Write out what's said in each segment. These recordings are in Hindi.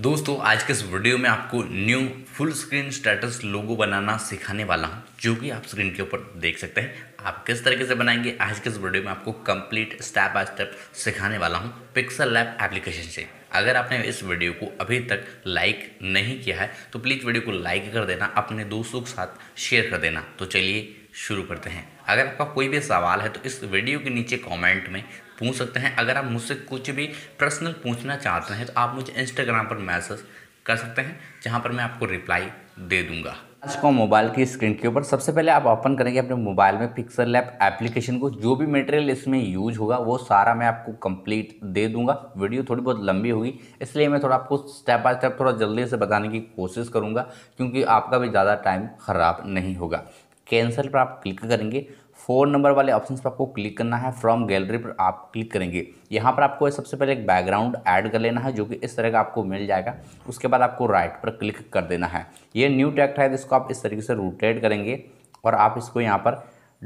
दोस्तों आज के इस वीडियो में आपको new full screen status logo बनाना सिखाने वाला हूं जो कि आप स्क्रीन के ऊपर देख सकते हैं आप किस तरीके से बनाएंगे आज के इस वीडियो में आपको कंप्लीट स्टेप बाय स्टेप सिखाने वाला हूं पिक्सल लैब एप्लीकेशन से अगर आपने इस वीडियो को अभी तक लाइक नहीं किया है तो प्लीज़ वीडियो को लाइक कर देना अपने दोस्तों के साथ शेयर कर देना तो चलिए शुरू करते हैं अगर आपका कोई भी सवाल है तो इस वीडियो के नीचे कमेंट में पूछ सकते हैं अगर आप मुझसे कुछ भी पर्सनल पूछना चाहते हैं तो आप मुझे इंस्टाग्राम पर मैसेज कर सकते हैं जहाँ पर मैं आपको रिप्लाई दे दूँगा आज को मोबाइल की स्क्रीन के ऊपर सबसे पहले आप ओपन करेंगे अपने मोबाइल में पिक्सल लैब एप्लीकेशन को जो भी मटेरियल इसमें यूज होगा वो सारा मैं आपको कंप्लीट दे दूंगा वीडियो थोड़ी बहुत लंबी होगी इसलिए मैं थोड़ा आपको स्टेप बाय स्टेप थोड़ा जल्दी से बताने की कोशिश करूंगा क्योंकि आपका भी ज़्यादा टाइम ख़राब नहीं होगा कैंसिल पर आप क्लिक करेंगे फोन नंबर वाले ऑप्शन पर आपको क्लिक करना है फ्रॉम गैलरी पर आप क्लिक करेंगे यहाँ पर आपको सबसे पहले एक बैकग्राउंड ऐड कर लेना है जो कि इस तरह का आपको मिल जाएगा उसके बाद आपको राइट पर क्लिक कर देना है ये न्यू टैक्ट है इसको आप इस तरीके से रोटेट करेंगे और आप इसको यहाँ पर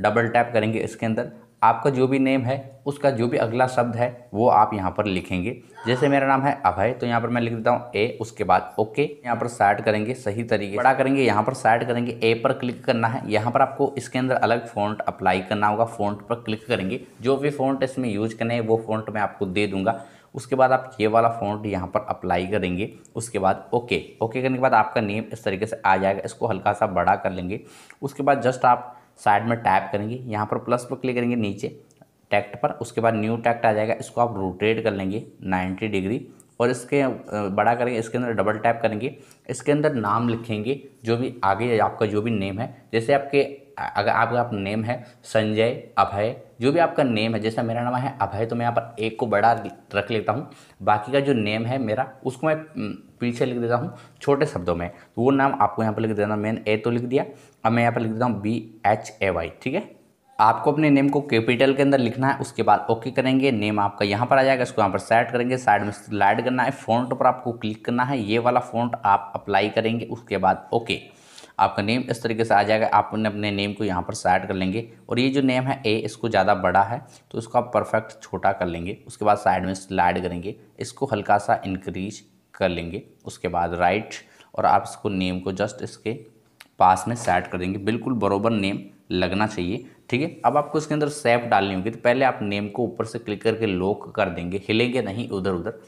डबल टैप करेंगे इसके अंदर आपका जो भी नेम है उसका जो भी अगला शब्द है वो आप यहाँ पर लिखेंगे जैसे मेरा नाम है अभय तो यहाँ पर मैं लिख देता हूँ ए उसके बाद ओके यहाँ पर साइड करेंगे सही तरीके बड़ा करेंगे यहाँ पर साइड करेंगे ए पर क्लिक करना है यहाँ पर आपको इसके अंदर अलग फ़ॉन्ट अप्लाई करना होगा फ़ॉन्ट पर क्लिक करेंगे जो भी फ़ॉन्ट इसमें यूज करने हैं वो फ़ॉन्ट मैं आपको दे दूंगा उसके बाद आप ये वाला फ़ॉन्ट यहाँ पर अप्लाई करेंगे उसके बाद ओके ओके करने के बाद आपका नेम इस तरीके से आ जाएगा इसको हल्का सा बड़ा कर लेंगे उसके बाद जस्ट आप साइड में टैप करेंगे यहाँ पर प्लस पर क्लिक करेंगे नीचे टैक्ट पर उसके बाद न्यू टैक्ट आ जाएगा इसको आप रोटेट कर लेंगे 90 डिग्री और इसके बड़ा करेंगे इसके अंदर डबल टैप करेंगे इसके अंदर नाम लिखेंगे जो भी आगे आपका जो भी नेम है जैसे आपके अगर आपका आप नेम है संजय अभय जो भी आपका नेम है जैसा मेरा नाम है अभय तो मैं यहाँ पर एक को बड़ा रख लेता हूँ बाकी का जो नेम है मेरा उसको मैं पीछे लिख देता हूँ छोटे शब्दों में तो वो नाम आपको यहाँ पर लिख देना मैंने ए तो लिख दिया अब मैं यहाँ पर लिख देता हूँ बी एच ए वाई ठीक है आपको अपने नेम को कैपिटल के अंदर लिखना है उसके बाद ओके करेंगे नेम आपका यहाँ पर आ जाएगा इसको यहाँ पर सेट करेंगे साइड में स्लाइड करना है फ़ॉन्ट पर आपको क्लिक करना है ये वाला फ़ॉन्ट आप अप्लाई करेंगे उसके बाद ओके आपका नेम इस तरीके से आ जाएगा आपने अपने नेम को यहाँ पर सेट कर लेंगे और ये जो नेम है ए इसको ज़्यादा बड़ा है तो इसको आप परफेक्ट छोटा कर लेंगे उसके बाद साइड में स्लाइड करेंगे इसको हल्का सा इंक्रीज कर लेंगे उसके बाद राइट और आप इसको नेम को जस्ट इसके पास में सेट कर देंगे बिल्कुल बरोबर नेम लगना चाहिए ठीक है अब आपको इसके अंदर सेप डालनी होगी तो पहले आप नेम को ऊपर से क्लिक करके लॉक कर देंगे हिलेंगे नहीं उधर उधर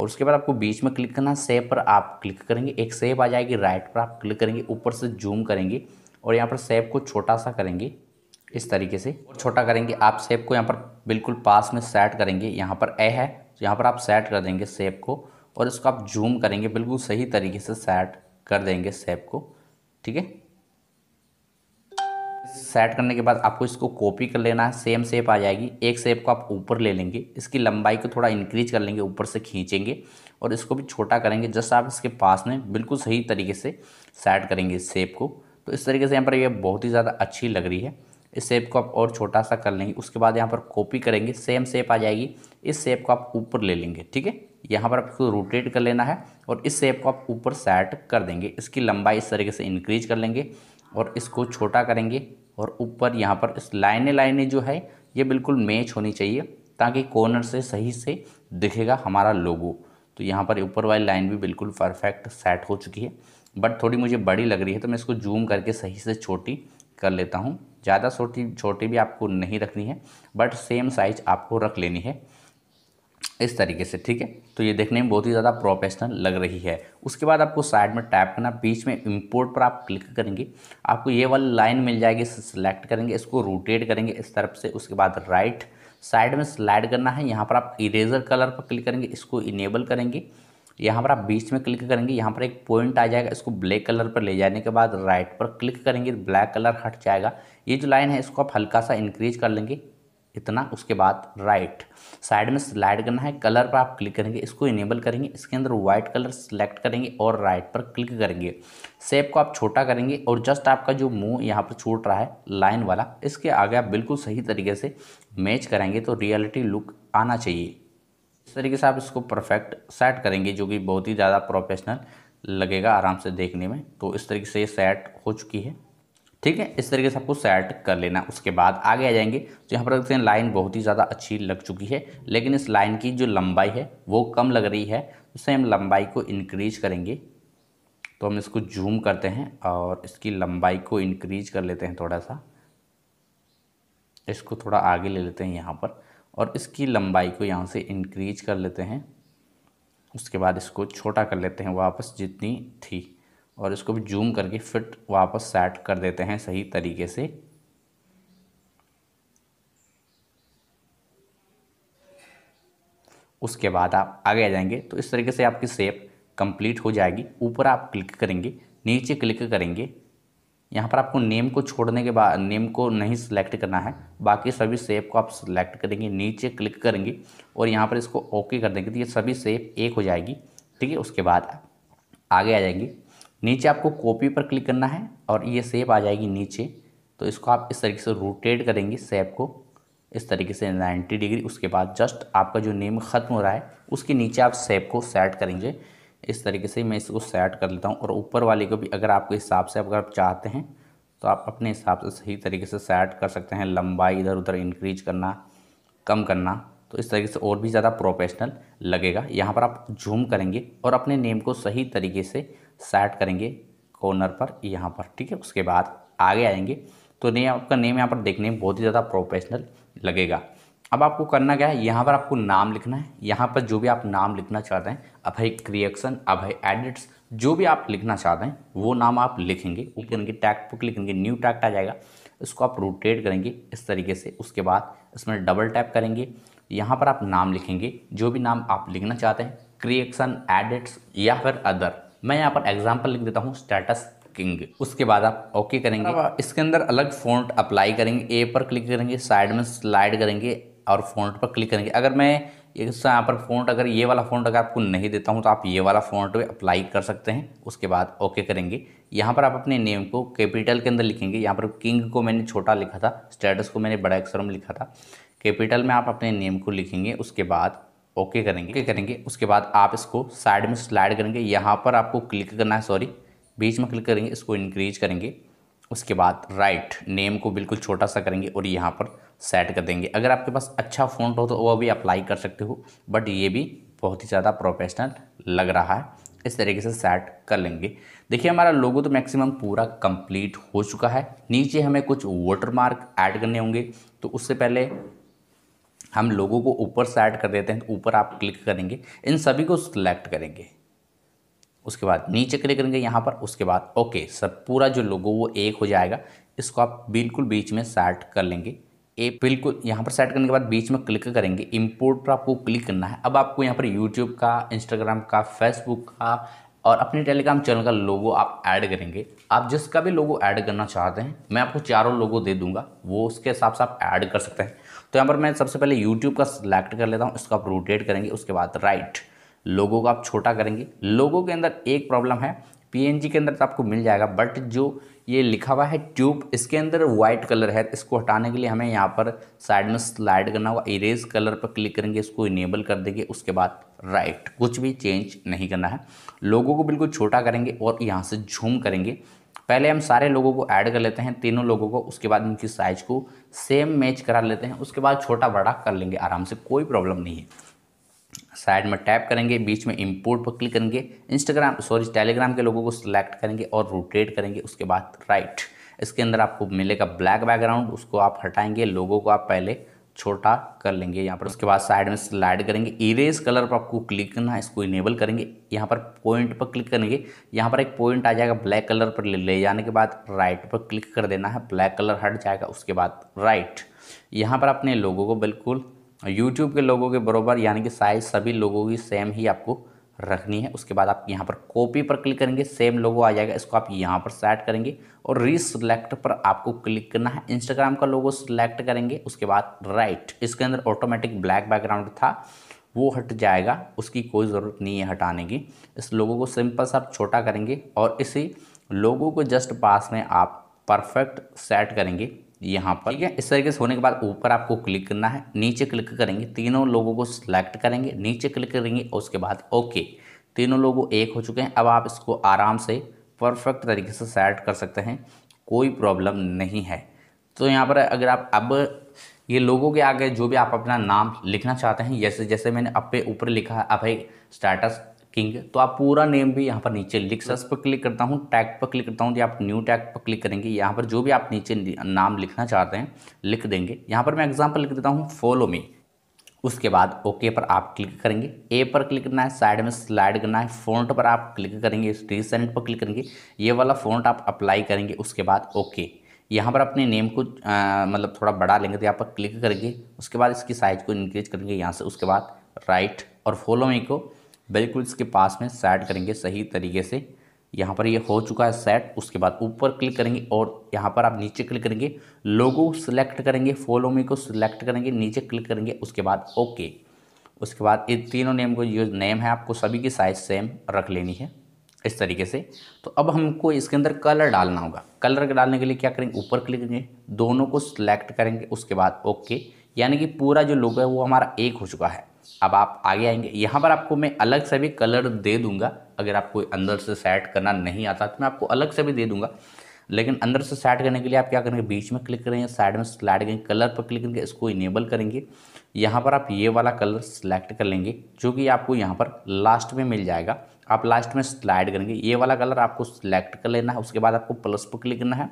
और उसके बाद आपको बीच में क्लिक करना सेव पर आप क्लिक करेंगे एक सेव आ जाएगी राइट पर आप क्लिक करेंगे ऊपर से जूम करेंगे और यहाँ पर सेव को छोटा सा करेंगे इस तरीके से और छोटा करेंगे आप सेव को यहाँ पर बिल्कुल पास में सेट करेंगे यहाँ पर ए है तो यहाँ पर आप सेट कर देंगे सेब को और इसको आप जूम करेंगे बिल्कुल सही तरीके से सेट कर देंगे सेब को ठीक है सेट करने के बाद आपको इसको कॉपी कर लेना है सेम शेप आ जाएगी एक शेप को आप ऊपर ले लेंगे इसकी लंबाई को थोड़ा इंक्रीज कर लेंगे ऊपर से खींचेंगे और इसको भी छोटा करेंगे जस्ट आप इसके पास में बिल्कुल सही तरीके से सेट करेंगे इस शेप को तो इस तरीके से यहाँ पर यह बहुत ही ज़्यादा अच्छी लग रही है इस शेप को आप और छोटा सा कर लेंगे उसके बाद यहाँ पर कॉपी करेंगे सेम शेप आ जाएगी इस शेप को आप ऊपर ले लेंगे ठीक है यहाँ पर आपको रोटेट कर लेना है और इस शेप को आप ऊपर सेट कर देंगे इसकी लंबाई इस तरीके से इंक्रीज कर लेंगे और इसको छोटा करेंगे और ऊपर यहाँ पर इस लाइने लाइने जो है ये बिल्कुल मैच होनी चाहिए ताकि कॉर्नर से सही से दिखेगा हमारा लोगो तो यहाँ पर ऊपर वाली लाइन भी बिल्कुल परफेक्ट सेट हो चुकी है बट थोड़ी मुझे बड़ी लग रही है तो मैं इसको जूम करके सही से छोटी कर लेता हूँ ज़्यादा छोटी छोटी भी आपको नहीं रखनी है बट सेम साइज आपको रख लेनी है इस तरीके से ठीक है तो ये देखने में बहुत ही ज़्यादा प्रोफेशनल लग रही है उसके बाद आपको साइड में टैप करना बीच में इंपोर्ट पर आप क्लिक करेंगे आपको ये वाली लाइन मिल जाएगी इसे सिलेक्ट करेंगे इसको रोटेट करेंगे इस तरफ से उसके बाद राइट साइड में स्लाइड करना है यहाँ पर आप इरेजर कलर पर क्लिक करेंगे इसको इनेबल करेंगे यहाँ पर आप बीच में क्लिक करेंगे यहाँ पर एक पॉइंट आ जाएगा इसको ब्लैक कलर पर ले जाने के बाद राइट पर क्लिक करेंगे ब्लैक कलर हट जाएगा ये जो लाइन है इसको आप हल्का सा इंक्रीज कर लेंगे इतना उसके बाद राइट साइड में स्लाइड करना है कलर पर आप क्लिक करेंगे इसको इनेबल करेंगे इसके अंदर व्हाइट कलर सेलेक्ट करेंगे और राइट पर क्लिक करेंगे सेप को आप छोटा करेंगे और जस्ट आपका जो मुंह यहाँ पर छूट रहा है लाइन वाला इसके आगे आप बिल्कुल सही तरीके से मैच करेंगे तो रियलिटी लुक आना चाहिए इस तरीके से आप इसको परफेक्ट सेट करेंगे जो कि बहुत ही ज़्यादा प्रोफेशनल लगेगा आराम से देखने में तो इस तरीके से ये सेट हो चुकी है ठीक है इस तरीके से आपको सेट कर लेना उसके बाद आगे आ जाएंगे तो यहाँ पर देखते हैं लाइन बहुत ही ज़्यादा अच्छी लग चुकी है लेकिन इस लाइन की जो लंबाई है वो कम लग रही है उससे हम लंबाई को इनक्रीज करेंगे तो हम इसको जूम करते हैं और इसकी लंबाई को इनक्रीज कर लेते हैं थोड़ा सा इसको थोड़ा आगे ले लेते हैं यहाँ पर और इसकी लंबाई को यहाँ से इनक्रीज कर लेते हैं उसके बाद इसको छोटा कर लेते हैं वापस जितनी थी और इसको भी जूम करके फिट वापस सेट कर देते हैं सही तरीके से उसके बाद आप आगे आ जाएंगे तो इस तरीके से आपकी सेप कंप्लीट हो जाएगी ऊपर आप क्लिक करेंगे नीचे क्लिक करेंगे यहाँ पर आपको नेम को छोड़ने के बाद नेम को नहीं सिलेक्ट करना है बाकी सभी सेप को आप सिलेक्ट करेंगे नीचे क्लिक करेंगे और यहाँ पर इसको ओके कर देंगे तो ये सभी सेप एक हो जाएगी ठीक है उसके बाद आगे आ जाएंगे नीचे आपको कॉपी पर क्लिक करना है और ये सेप आ जाएगी नीचे तो इसको आप इस तरीके से रोटेट करेंगे सेप को इस तरीके से 90 डिग्री उसके बाद जस्ट आपका जो नेम ख़त्म हो रहा है उसके नीचे आप सेप को सेट करेंगे इस तरीके से मैं इसको सेट कर लेता हूँ और ऊपर वाले को भी अगर आपके हिसाब से अगर आप चाहते हैं तो आप अपने हिसाब से सही तरीके से सेट कर सकते हैं लंबाई इधर उधर इंक्रीज करना कम करना तो इस तरीके से और भी ज़्यादा प्रोफेशनल लगेगा यहाँ पर आप जूम करेंगे और अपने नेम को सही तरीके से सेट करेंगे कॉर्नर पर यहाँ पर ठीक है उसके बाद आगे आएंगे तो नेम आपका नेम यहाँ पर देखने में बहुत ही ज़्यादा प्रोफेशनल लगेगा अब आपको करना क्या है यहाँ पर आपको नाम लिखना है यहाँ पर जो भी आप नाम लिखना चाहते हैं अभय क्रिएक्शन अभय एडिट्स जो भी आप लिखना चाहते हैं वो नाम आप लिखेंगे लिखेंगे टैक्ट बुक लिखेंगे न्यू टैक्ट आ जाएगा इसको आप रोटेट करेंगे इस तरीके से उसके बाद इसमें डबल टैप करेंगे यहाँ पर आप नाम लिखेंगे जो भी नाम आप लिखना चाहते हैं क्रिएक्शन एडिट्स या फिर अदर मैं यहाँ पर एग्जाम्पल लिख देता हूँ स्टेटस किंग उसके बाद आप ओके करेंगे इसके अंदर अलग फ़ॉन्ट अप्लाई करेंगे ए पर क्लिक करेंगे साइड में स्लाइड करेंगे और फ़ॉन्ट पर क्लिक करेंगे अगर मैं यहाँ पर फ़ॉन्ट अगर ये वाला फ़ॉन्ट अगर आपको नहीं देता हूँ तो आप ये वाला फ़ॉन्ट अप्लाई कर सकते हैं उसके बाद ओके करेंगे यहाँ पर आप अपने नेम को कैपिटल के अंदर लिखेंगे यहाँ पर किंग को मैंने छोटा लिखा था स्टेटस को मैंने बड़ा अक्षर में लिखा था कैपिटल में आप अपने नेम को लिखेंगे उसके बाद ओके करेंगे ओके करेंगे उसके बाद आप इसको साइड में स्लाइड करेंगे यहाँ पर आपको क्लिक करना है सॉरी बीच में क्लिक करेंगे इसको इंक्रीज करेंगे उसके बाद राइट नेम को बिल्कुल छोटा सा करेंगे और यहाँ पर सेट कर देंगे अगर आपके पास अच्छा फ़ोन हो तो वह भी अप्लाई कर सकते हो बट ये भी बहुत ही ज़्यादा प्रोफेशनल लग रहा है इस तरीके से सेट कर लेंगे देखिए हमारा लोगो तो मैक्सिमम पूरा कंप्लीट हो चुका है नीचे हमें कुछ वाटरमार्क ऐड करने होंगे तो उससे पहले हम लोगों को ऊपर से ऐड कर देते हैं तो ऊपर आप क्लिक करेंगे इन सभी को सिलेक्ट करेंगे उसके बाद नीचे क्लिक करेंगे यहाँ पर उसके बाद ओके सब पूरा जो लोगो वो एक हो जाएगा इसको आप बिल्कुल बीच में सेट कर लेंगे ए बिल्कुल यहाँ पर सेट करने के बाद बीच में क्लिक करेंगे इम्पोर्ट पर आपको क्लिक करना है अब आपको यहाँ पर यूट्यूब का इंस्टाग्राम का फेसबुक का और अपने टेलीग्राम चैनल का लोगो आप ऐड करेंगे आप जिसका भी लोगो ऐड करना चाहते हैं मैं आपको चारों लोगो दे दूंगा वो उसके हिसाब से आप ऐड कर सकते हैं तो यहाँ पर मैं सबसे पहले यूट्यूब का सिलेक्ट कर लेता हूँ इसको आप रोटेट करेंगे उसके बाद राइट लोगों को आप छोटा करेंगे लोगों के अंदर एक प्रॉब्लम है पी के अंदर तो आपको मिल जाएगा बट जो ये लिखा हुआ है ट्यूब इसके अंदर वाइट कलर है इसको हटाने के लिए हमें यहाँ पर साइड में स्लाइड करना होगा इरेज कलर पर क्लिक करेंगे इसको इनेबल कर देंगे उसके बाद राइट right, कुछ भी चेंज नहीं करना है लोगों को बिल्कुल छोटा करेंगे और यहाँ से झूम करेंगे पहले हम सारे लोगों को ऐड कर लेते हैं तीनों लोगों को उसके बाद उनकी साइज़ को सेम मैच करा लेते हैं उसके बाद छोटा बड़ा कर लेंगे आराम से कोई प्रॉब्लम नहीं है साइड में टैप करेंगे बीच में इंपोर्ट पर क्लिक करेंगे इंस्टाग्राम सॉरी टेलीग्राम के लोगों को सिलेक्ट करेंगे और रोटेट करेंगे उसके बाद राइट इसके अंदर आपको मिलेगा ब्लैक बैकग्राउंड उसको आप हटाएंगे लोगों को आप पहले छोटा कर लेंगे यहाँ पर उसके बाद साइड में स्लाइड करेंगे इरेज कलर पर आपको क्लिक करना है इसको इनेबल करेंगे यहाँ पर पॉइंट पर क्लिक करेंगे यहाँ पर एक पॉइंट आ जाएगा ब्लैक कलर पर ले जाने के बाद राइट पर क्लिक कर देना है ब्लैक कलर हट जाएगा उसके बाद राइट यहाँ पर अपने लोगों को बिल्कुल यूट्यूब के लोगों के बरोबर यानी कि साइज सभी लोगों की सेम ही आपको रखनी है उसके बाद आप यहाँ पर कॉपी पर क्लिक करेंगे सेम लोगो आ जाएगा इसको आप यहाँ पर सेट करेंगे और रीसिलेक्ट पर आपको क्लिक करना है इंस्टाग्राम का लोगो सिलेक्ट करेंगे उसके बाद राइट इसके अंदर ऑटोमेटिक ब्लैक बैकग्राउंड था वो हट जाएगा उसकी कोई ज़रूरत नहीं है हटाने की इस लोगो को सिंपल सा आप छोटा करेंगे और इसी लोगो को जस्ट पास में आप परफेक्ट सेट करेंगे यहाँ पर ठीक है इस तरीके से होने के बाद ऊपर आपको क्लिक करना है नीचे क्लिक करेंगे तीनों लोगों को सिलेक्ट करेंगे नीचे क्लिक करेंगे उसके बाद ओके तीनों लोगों एक हो चुके हैं अब आप इसको आराम से परफेक्ट तरीके से सेट कर सकते हैं कोई प्रॉब्लम नहीं है तो यहाँ पर अगर आप अब ये लोगों के आगे जो भी आप अपना नाम लिखना चाहते हैं जैसे जैसे मैंने अपे ऊपर लिखा है अभय स्टेटस किंग तो आप पूरा नेम भी यहाँ पर नीचे लिख सर्स पर क्लिक करता हूँ टैग पर क्लिक करता हूँ तो आप न्यू टैग पर क्लिक करेंगे यहाँ पर जो भी आप नीचे नाम लिखना चाहते हैं लिख देंगे यहाँ पर मैं एग्जाम्पल लिख देता हूँ फॉलो मी उसके बाद ओके पर आप क्लिक करेंगे ए पर क्लिक करना है साइड में स्लाइड करना है फ़ॉन्ट पर आप क्लिक करेंगे रिसेंट पर क्लिक करेंगे ये वाला फ़ॉन्ट आप अप्लाई करेंगे उसके बाद ओके यहाँ पर अपने नेम को मतलब थोड़ा बड़ा लेंगे तो यहाँ पर क्लिक करेंगे उसके बाद इसकी साइज़ को इंक्रीज करेंगे यहाँ से उसके बाद राइट और फॉलो मी को बिल्कुल इसके पास में सेट करेंगे सही तरीके से यहाँ पर ये यह हो चुका है सेट उसके बाद ऊपर क्लिक करेंगे और यहाँ पर आप नीचे क्लिक करेंगे लोगो सिलेक्ट करेंगे फॉलो मी को सिलेक्ट करेंगे नीचे क्लिक करेंगे उसके बाद ओके उसके बाद इन तीनों नेम को जो नेम है आपको सभी की साइज़ सेम रख लेनी है इस तरीके से तो अब हमको इसके अंदर कलर डालना होगा कलर डालने के लिए क्या करेंगे ऊपर क्लिक करेंगे दोनों को सिलेक्ट करेंगे उसके बाद ओके यानी कि पूरा जो लोगो है वो हमारा एक हो चुका है अब आप आगे आएंगे यहाँ पर आपको मैं अलग से भी कलर दे दूंगा अगर आपको अंदर से सेट करना नहीं आता तो मैं आपको अलग से भी दे दूंगा लेकिन अंदर से सेट करने के लिए आप क्या करेंगे बीच में क्लिक करेंगे साइड में स्लाइड करेंगे कलर पर क्लिक करके इसको इनेबल करेंगे यहाँ पर आप ये वाला कलर सेलेक्ट कर लेंगे जो कि आपको यहाँ पर लास्ट में मिल जाएगा आप लास्ट में स्लाइड करेंगे ये वाला कलर आपको सेलेक्ट कर लेना है उसके बाद आपको प्लस पर क्लिक करना है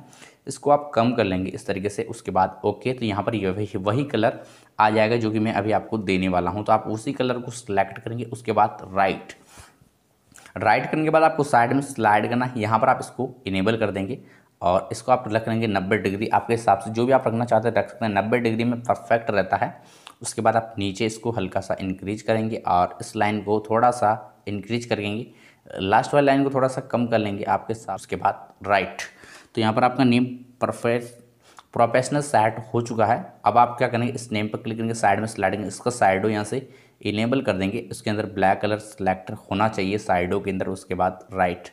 इसको आप कम कर लेंगे इस तरीके से उसके बाद ओके तो यहाँ पर ये वही वही कलर आ जाएगा जो कि मैं अभी आपको देने वाला हूँ तो आप उसी कलर को सिलेक्ट करेंगे उसके बाद राइट राइट करने के बाद आपको साइड में स्लाइड करना है यहाँ पर आप इसको इनेबल कर देंगे और इसको आप रख लेंगे नब्बे डिग्री आपके हिसाब से जो भी आप रखना चाहते हैं रख सकते हैं नब्बे डिग्री में परफेक्ट रहता है उसके बाद आप नीचे इसको हल्का सा इंक्रीज करेंगे और इस लाइन को थोड़ा सा इंक्रीज करेंगे लास्ट वाली लाइन को थोड़ा सा कम कर लेंगे आपके साथ उसके बाद राइट तो यहाँ पर आपका नेम परफेक्ट प्रोफेशनल सेट हो चुका है अब आप क्या करेंगे इस नेम पर क्लिक करेंगे साइड में स्लाइडिंग इसका साइडो यहाँ से इनेबल कर देंगे इसके अंदर ब्लैक कलर सेलेक्ट होना चाहिए साइडो के अंदर उसके बाद राइट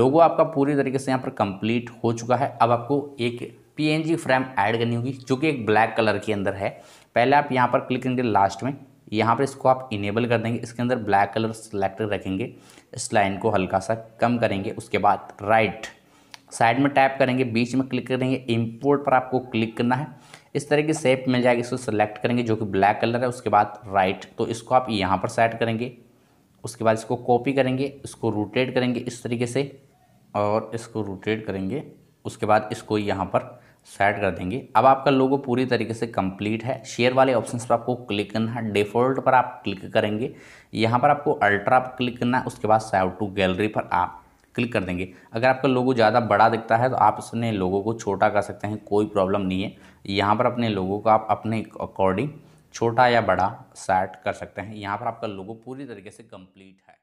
लोगो आपका पूरी तरीके से यहाँ पर कंप्लीट हो चुका है अब आपको एक पी फ्रेम ऐड करनी होगी जो कि एक ब्लैक कलर के अंदर है पहले आप यहाँ पर क्लिक करेंगे लास्ट में यहाँ पर इसको आप इनेबल कर देंगे इसके अंदर ब्लैक कलर सेलेक्ट रखेंगे इस लाइन को हल्का सा कम करेंगे उसके बाद राइट साइड में टाइप करेंगे बीच में क्लिक करेंगे इंपोर्ट पर आपको क्लिक करना है इस तरह की सेप मिल जाएगी इसको सेलेक्ट करेंगे जो कि ब्लैक कलर है उसके बाद राइट तो इसको आप यहाँ पर सेट करेंगे उसके बाद इसको कॉपी करेंगे इसको रोटेट करेंगे इस तरीके से और इसको रोटेट करेंगे उसके बाद इसको यहाँ पर सेट कर देंगे अब आपका लोगो पूरी तरीके से कंप्लीट है शेयर वाले ऑप्शंस पर आपको क्लिक करना है डिफ़ॉल्ट पर आप क्लिक करेंगे यहाँ पर आपको अल्ट्रा पर क्लिक करना है उसके बाद सेव टू गैलरी पर आप क्लिक कर देंगे अगर आपका लोगो ज़्यादा बड़ा दिखता है तो आप अपने लोगों को छोटा कर सकते हैं कोई प्रॉब्लम नहीं है यहाँ पर अपने लोगों को आप अपने अकॉर्डिंग छोटा या बड़ा सेट कर सकते हैं यहाँ पर आपका लोगो पूरी तरीके से कंप्लीट है